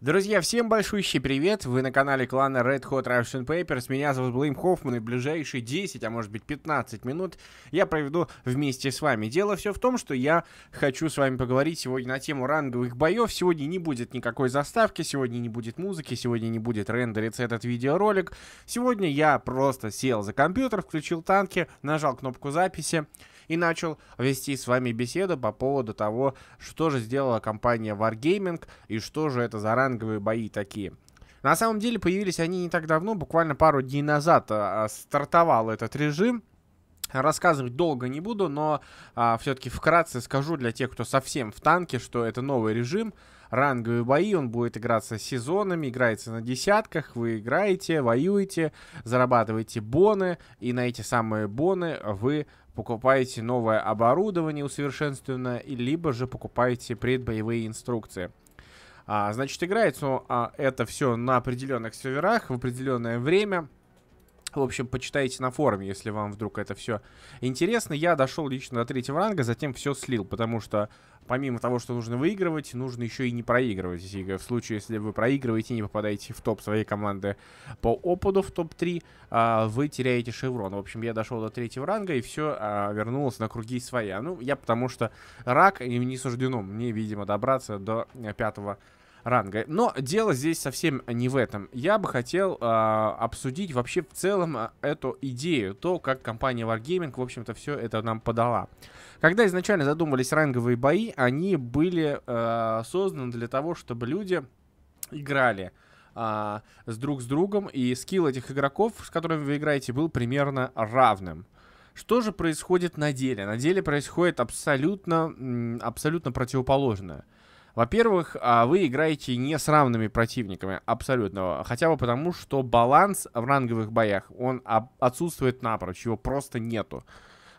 Друзья, всем большущий привет! Вы на канале клана Red Hot Russian Papers. Меня зовут Блейм Хоффман, и в ближайшие 10, а может быть 15 минут я проведу вместе с вами. Дело все в том, что я хочу с вами поговорить сегодня на тему ранговых боев. Сегодня не будет никакой заставки, сегодня не будет музыки, сегодня не будет рендериться этот видеоролик. Сегодня я просто сел за компьютер, включил танки, нажал кнопку записи и начал вести с вами беседу по поводу того, что же сделала компания Wargaming и что же это за ранг ранговые бои такие. На самом деле появились они не так давно, буквально пару дней назад а, а, стартовал этот режим. Рассказывать долго не буду, но а, все-таки вкратце скажу для тех, кто совсем в танке, что это новый режим. Ранговые бои, он будет играться сезонами, играется на десятках, вы играете, воюете, зарабатываете боны, и на эти самые боны вы покупаете новое оборудование усовершенствованное, либо же покупаете предбоевые инструкции. А, значит, играется ну, а, это все на определенных серверах в определенное время. В общем, почитайте на форуме, если вам вдруг это все интересно. Я дошел лично до третьего ранга, затем все слил, потому что помимо того, что нужно выигрывать, нужно еще и не проигрывать. И в случае, если вы проигрываете и не попадаете в топ своей команды по опаду в топ-3, а, вы теряете шеврон. В общем, я дошел до третьего ранга и все а, вернулось на круги своя. Ну, я потому что рак, и не суждено мне, видимо, добраться до э, пятого ранга ранга. Но дело здесь совсем не в этом. Я бы хотел э, обсудить вообще в целом а, эту идею, то, как компания Wargaming, в общем-то, все это нам подала. Когда изначально задумывались ранговые бои, они были э, созданы для того, чтобы люди играли э, с друг с другом, и скилл этих игроков, с которыми вы играете, был примерно равным. Что же происходит на деле? На деле происходит абсолютно, абсолютно противоположное. Во-первых, а, вы играете не с равными противниками абсолютно, хотя бы потому, что баланс в ранговых боях, он отсутствует напрочь, его просто нету.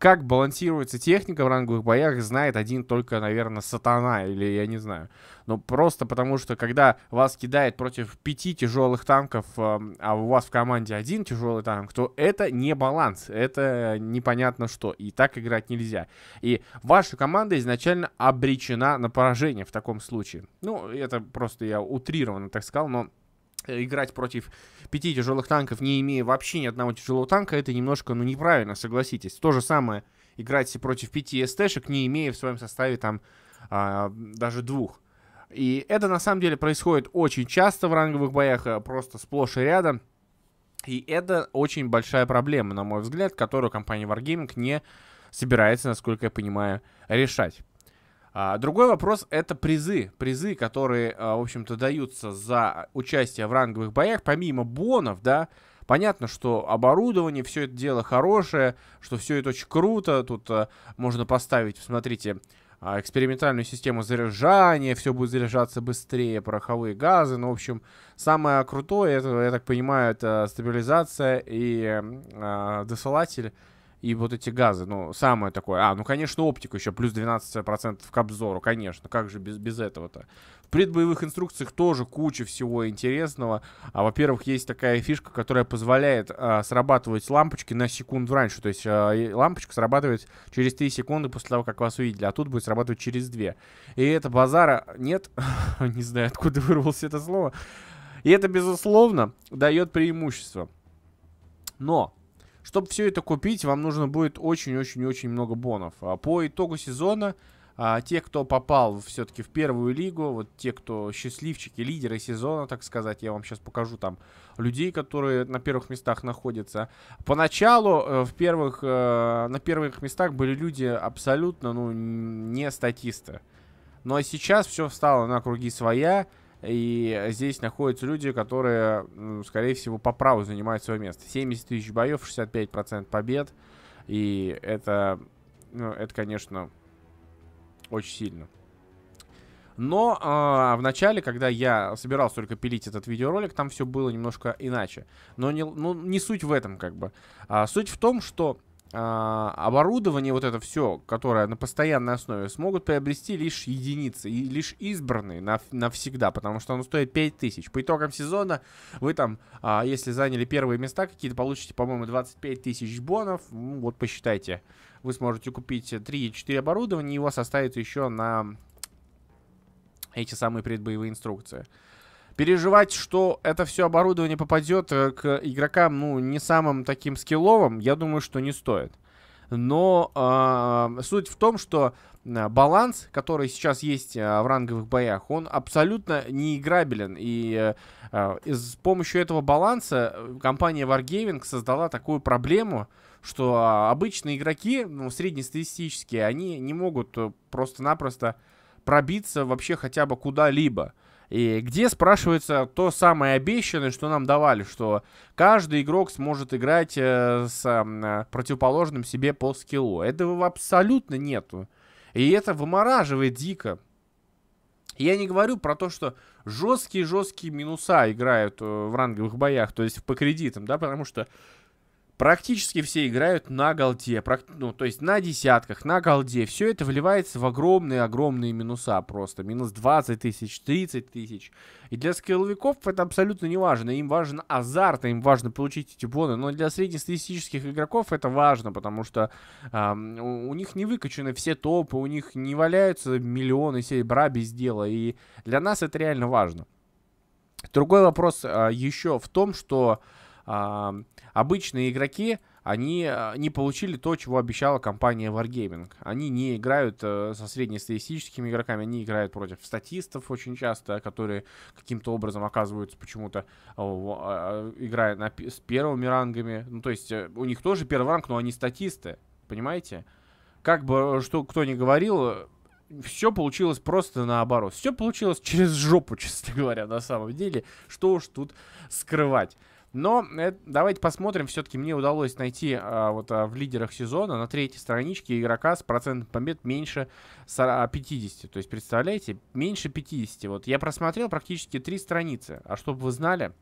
Как балансируется техника в ранговых боях, знает один только, наверное, сатана или я не знаю. Но ну, просто потому, что когда вас кидает против пяти тяжелых танков, эм, а у вас в команде один тяжелый танк, то это не баланс, это непонятно что. И так играть нельзя. И ваша команда изначально обречена на поражение в таком случае. Ну, это просто я утрированно так сказал, но играть против пяти тяжелых танков, не имея вообще ни одного тяжелого танка, это немножко, ну, неправильно, согласитесь. То же самое играть против пяти СТшек, не имея в своем составе там а, даже двух. И это на самом деле происходит очень часто в ранговых боях, а, просто сплошь и рядом. И это очень большая проблема, на мой взгляд, которую компания Wargaming не собирается, насколько я понимаю, решать. А, другой вопрос — это призы. Призы, которые, а, в общем-то, даются за участие в ранговых боях, помимо бонов, да, Понятно, что оборудование, все это дело хорошее, что все это очень круто. Тут а, можно поставить, смотрите, а, экспериментальную систему заряжания, все будет заряжаться быстрее, пороховые газы. Ну, в общем, самое крутое, это, я так понимаю, это стабилизация и а, досылатель и вот эти газы, ну, самое такое. А, ну, конечно, оптику еще, плюс 12% к обзору, конечно, как же без, без этого-то. В предбоевых инструкциях тоже куча всего интересного. А, во-первых, есть такая фишка, которая позволяет а, срабатывать лампочки на секунду раньше. То есть а, лампочка срабатывает через 3 секунды после того, как вас увидели, а тут будет срабатывать через 2. И это базара нет, не знаю, откуда вырвалось это слово. И это, безусловно, дает преимущество. Но чтобы все это купить, вам нужно будет очень-очень-очень много бонов. А, по итогу сезона, а, те, кто попал все-таки в первую лигу, вот те, кто счастливчики, лидеры сезона, так сказать, я вам сейчас покажу там людей, которые на первых местах находятся. Поначалу э, в первых, э, на первых местах были люди абсолютно ну, не статисты. Но сейчас все встало на круги своя. И здесь находятся люди, которые, скорее всего, по праву занимают свое место. 70 тысяч боев, 65% побед. И это, ну, это, конечно, очень сильно. Но э, в начале, когда я собирался только пилить этот видеоролик, там все было немножко иначе. Но не, ну, не суть в этом, как бы. А, суть в том, что а, оборудование, вот это все, которое на постоянной основе, смогут приобрести лишь единицы, и лишь избранные на, навсегда, потому что оно стоит 5000. По итогам сезона вы там, а, если заняли первые места какие-то, получите, по-моему, 25 тысяч бонов. Ну, вот посчитайте. Вы сможете купить 3-4 оборудования, и у вас останется еще на эти самые предбоевые инструкции. Переживать, что это все оборудование попадет э, к игрокам, ну, не самым таким скилловым, я думаю, что не стоит. Но э, суть в том, что э, баланс, который сейчас есть э, в ранговых боях, он абсолютно неиграбелен. И э, с помощью этого баланса компания Wargaming создала такую проблему, что а, обычные игроки, ну, среднестатистические, они не могут просто-напросто пробиться вообще хотя бы куда-либо и где спрашивается то самое обещанное, что нам давали, что каждый игрок сможет играть э, с э, противоположным себе по скиллу. Этого абсолютно нету. И это вымораживает дико. Я не говорю про то, что жесткие-жесткие минуса играют э, в ранговых боях, то есть по кредитам, да, потому что Практически все играют на голде, ну, то есть на десятках, на голде. Все это вливается в огромные-огромные минуса просто. Минус 20 тысяч, 30 тысяч. И для скилловиков это абсолютно не важно. Им важен азарт, им важно получить эти боны. Но для среднестатистических игроков это важно, потому что э, у них не выкачаны все топы, у них не валяются миллионы серебра без дела. И для нас это реально важно. Другой вопрос э, а, еще в том, что... А, обычные игроки, они а, не получили то, чего обещала компания Wargaming. Они не играют э, со среднестатистическими игроками, они играют против статистов очень часто, которые каким-то образом оказываются почему-то э, играя на, с первыми рангами. Ну, то есть э, у них тоже первый ранг, но они статисты, понимаете? Как бы э, что кто ни говорил, все получилось просто наоборот. Все получилось через жопу, честно говоря, на самом деле. Что уж тут скрывать. Но э, давайте посмотрим. Все-таки мне удалось найти э, вот э, в лидерах сезона на третьей страничке игрока с процентом побед меньше 50. А, То есть, представляете, меньше 50. Вот я просмотрел практически три страницы. А чтобы вы знали,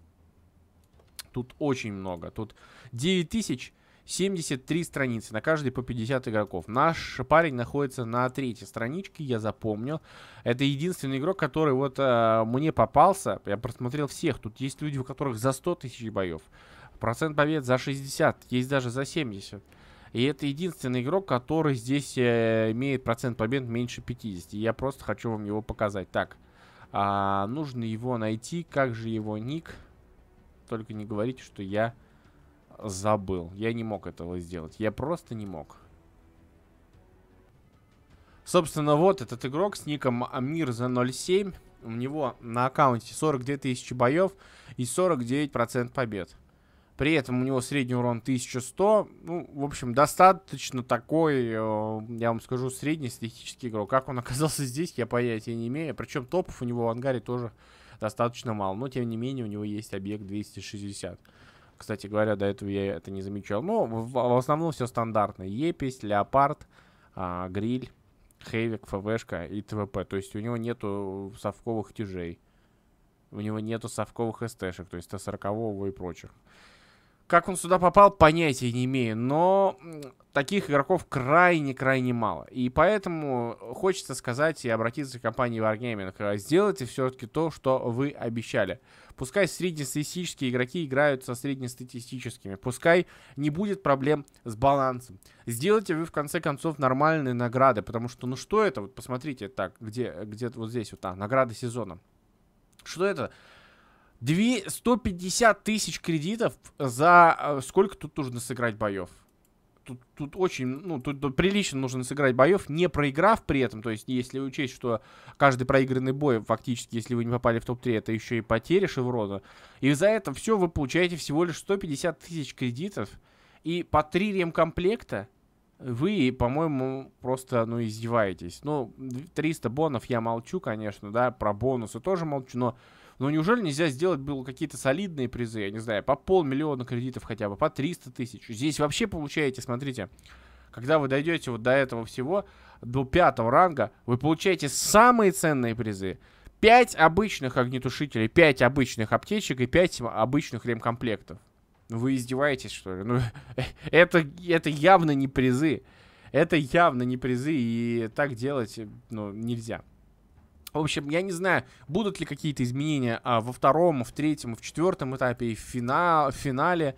тут очень много. Тут 9000 тысяч 73 страницы, на каждой по 50 игроков. Наш парень находится на третьей страничке, я запомнил. Это единственный игрок, который вот э, мне попался. Я просмотрел всех. Тут есть люди, у которых за 100 тысяч боев. Процент побед за 60, есть даже за 70. И это единственный игрок, который здесь э, имеет процент побед меньше 50. И я просто хочу вам его показать. Так, а, нужно его найти. Как же его ник? Только не говорите, что я забыл. Я не мог этого сделать. Я просто не мог. Собственно, вот этот игрок с ником Амир за 07. У него на аккаунте 42 тысячи боев и 49% побед. При этом у него средний урон 1100. Ну, в общем, достаточно такой, э, я вам скажу, средний статистический игрок. Как он оказался здесь, я понятия не имею. Причем топов у него в ангаре тоже достаточно мало. Но, тем не менее, у него есть объект 260. Кстати говоря, до этого я это не замечал. Но ну, в, в основном все стандартно. Епись, леопард, а, гриль, хейвик, фвшка и твп. То есть у него нету совковых тяжей. У него нету совковых СТшек, то есть Т-40 и прочих. Как он сюда попал, понятия не имею, но таких игроков крайне-крайне мало. И поэтому хочется сказать и обратиться к компании Wargaming. Сделайте все-таки то, что вы обещали. Пускай среднестатистические игроки играют со среднестатистическими. Пускай не будет проблем с балансом. Сделайте вы, в конце концов, нормальные награды. Потому что, ну что это? Вот посмотрите так, где, где вот здесь вот, а, награды сезона. Что это? 150 тысяч кредитов за э, сколько тут нужно сыграть боев? Тут, тут очень, ну, тут, прилично нужно сыграть боев, не проиграв при этом. То есть, если учесть, что каждый проигранный бой, фактически, если вы не попали в топ-3, это еще и потери шеврона. И за это все вы получаете всего лишь 150 тысяч кредитов. И по три ремкомплекта вы, по-моему, просто, ну, издеваетесь. Ну, 300 бонов я молчу, конечно, да, про бонусы тоже молчу, но но ну, неужели нельзя сделать было какие-то солидные призы, я не знаю, по полмиллиона кредитов хотя бы, по 300 тысяч? Здесь вообще получаете, смотрите, когда вы дойдете вот до этого всего, до пятого ранга, вы получаете самые ценные призы. 5 обычных огнетушителей, 5 обычных аптечек и 5 обычных ремкомплектов. Вы издеваетесь, что ли? Ну, это, это явно не призы. Это явно не призы, и так делать ну, нельзя. В общем, я не знаю, будут ли какие-то изменения а, во втором, в третьем, в четвертом этапе и в, фина в финале.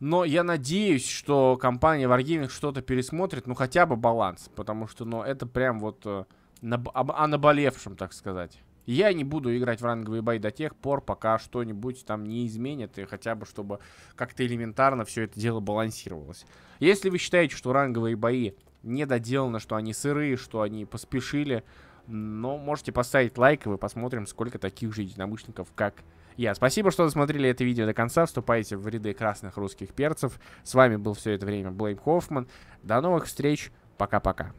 Но я надеюсь, что компания Wargaming что-то пересмотрит, ну хотя бы баланс, потому что, ну, это прям вот э, на, об, о наболевшем, так сказать. Я не буду играть в ранговый бой до тех пор, пока что-нибудь там не изменят, и хотя бы чтобы как-то элементарно все это дело балансировалось. Если вы считаете, что ранговые бои не доделано, что они сырые, что они поспешили, но ну, можете поставить лайк, и мы посмотрим, сколько таких же единомышленников, как я. Спасибо, что досмотрели это видео до конца. Вступайте в ряды красных русских перцев. С вами был все это время Блейм Хоффман. До новых встреч. Пока-пока.